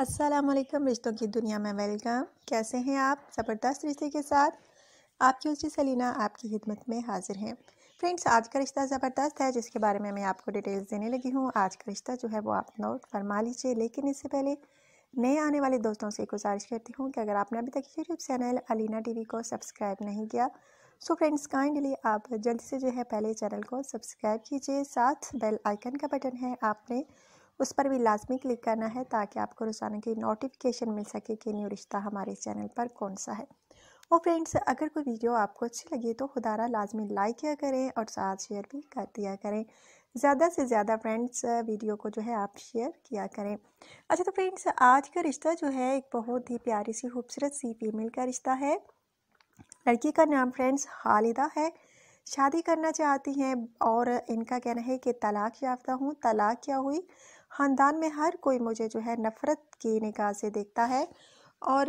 असलम रिश्तों की दुनिया में वेलकम कैसे हैं आप ज़बरदस्त रिश्ते के साथ आपकी उसी सलीना आपकी खिदमत में हाजिर हैं फ्रेंड्स आज का रिश्ता ज़बरदस्त है जिसके बारे में मैं आपको डिटेल्स देने लगी हूँ आज का रिश्ता जो है वो आप नोट फरमा लीजिए लेकिन इससे पहले नए आने वाले दोस्तों से गुजारिश करती हूँ कि अगर आपने अभी तक यूट्यूब चैनल अलीना वी को सब्सक्राइब नहीं किया सो फ्रेंड्स काइंडली आप जल्द से जो है पहले चैनल को सब्सक्राइब कीजिए साथ बेल आइकन का बटन है आपने उस पर भी लाजमी क्लिक करना है ताकि आपको रोज़ाना की नोटिफिकेशन मिल सके कि न्यू रिश्ता हमारे चैनल पर कौन सा है और फ्रेंड्स अगर कोई वीडियो आपको अच्छी लगी तो खुदारा लाजमी लाइक किया करें और साथ शेयर भी कर दिया करें ज़्यादा से ज़्यादा फ्रेंड्स वीडियो को जो है आप शेयर किया करें अच्छा तो फ्रेंड्स आज का रिश्ता जो है एक बहुत ही प्यारी सी खूबसूरत सी फीमेल का रिश्ता है लड़की का नाम फ्रेंड्स खालिदा है शादी करना चाहती हैं और इनका कहना है कि तलाक याफ्ता हूँ तलाक क्या हुई ख़ानदान में हर कोई मुझे जो है नफ़रत की निगाह से देखता है और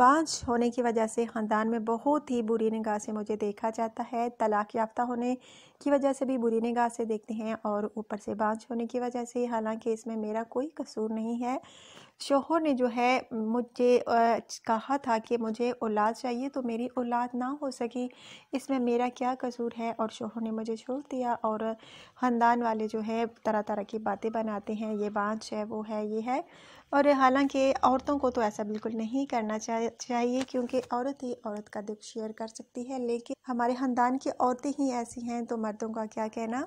बाँझ होने की वजह से ख़ानदान में बहुत ही बुरी निगाह से मुझे देखा जाता है तलाक याफ्ता होने की वजह से भी बुरी निगाह से देखते हैं और ऊपर से बाँझ होने की वजह से हालांकि इसमें मेरा कोई कसूर नहीं है शोहर ने जो है मुझे कहा था कि मुझे औलाद चाहिए तो मेरी औलाद ना हो सकी इसमें मेरा क्या कसूर है और शोहर ने मुझे छोड़ दिया और ख़ानदान वाले जो है तरह तरह की बातें बनाते हैं ये बाँच है वो है ये है और हालांकि औरतों को तो ऐसा बिल्कुल नहीं करना चाहिए क्योंकि औरत ही औरत का दुख शेयर कर सकती है लेकिन हमारे ख़ानदान की औरतें ही ऐसी हैं तो मर्दों का क्या कहना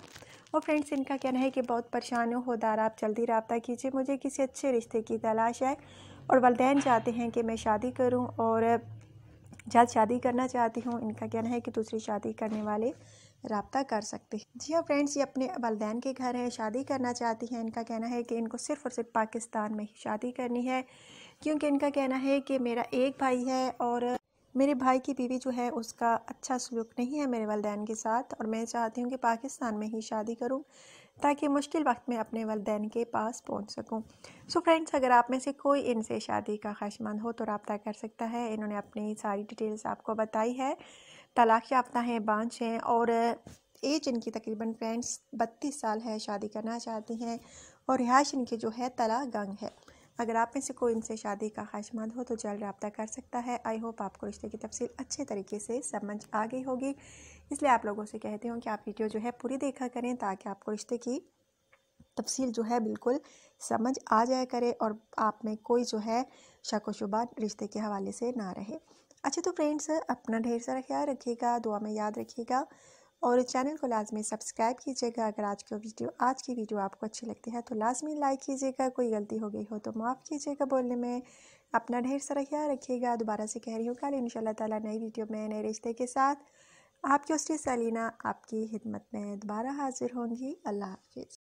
और फ्रेंड्स इनका कहना है कि बहुत परेशान हो दार आप जल्दी रबता कीजिए मुझे किसी अच्छे रिश्ते की तलाश तलाश है और वालदेन चाहते हैं कि मैं शादी करूँ और जल्द शादी करना चाहती हूँ इनका कहना है कि दूसरी शादी करने वाले रबता कर सकते हैं जी हाँ फ्रेंड्स ये अपने वालदेन के घर हैं शादी करना चाहती हैं इनका कहना है कि इनको सिर्फ और सिर्फ पाकिस्तान में ही शादी करनी है क्योंकि इनका कहना है कि मेरा एक भाई है और मेरे भाई की बीवी जो है उसका अच्छा सलूक नहीं है मेरे वालदेन के साथ और मैं चाहती हूँ कि पाकिस्तान में ही शादी करूँ ताकि मुश्किल वक्त में अपने वालदेन के पास पहुंच सकूं सो फ्रेंड्स अगर आप में से कोई इनसे शादी का ख्वाहिशमंद हो तो रबता कर सकता है इन्होंने अपनी सारी डिटेल्स आपको बताई है तलाक याफ्ता हैं बांझ हैं और एज इनकी तकरीबन फ्रेंड्स बत्तीस साल है शादी करना चाहती हैं और रिहाइश इनकी जो है तला गंग है अगर आप में से कोई इनसे शादी का ख्वाहिशमंद हो तो जल्द रबता कर सकता है आई होप आपको रिश्ते की तफसील अच्छे तरीके से समझ आ गई होगी इसलिए आप लोगों से कहती हूँ कि आप वीडियो जो है पूरी देखा करें ताकि आपको रिश्ते की तफसील जो है बिल्कुल समझ आ जाया करे और आप में कोई जो है शक व शुबा रिश्ते के हवाले से ना रहे अच्छा तो फ्रेंड्स अपना ढेर सारा ख्याल रखिएगा दुआ में याद रखिएगा और चैनल को लाजमी सब्सक्राइब कीजिएगा अगर आज की वीडियो आज की वीडियो आपको अच्छी लगती है तो लाजमी लाइक कीजिएगा कोई गलती हो गई हो तो माफ़ कीजिएगा बोलने में अपना ढेर सारा ख्याल रखिएगा दोबारा से कह रही हूँ कल इन ताला नई वीडियो में नए रिश्ते के साथ आपकी उसकी सलीना आपकी हिदमत में दोबारा हाजिर होंगी अल्लाह हाफिज़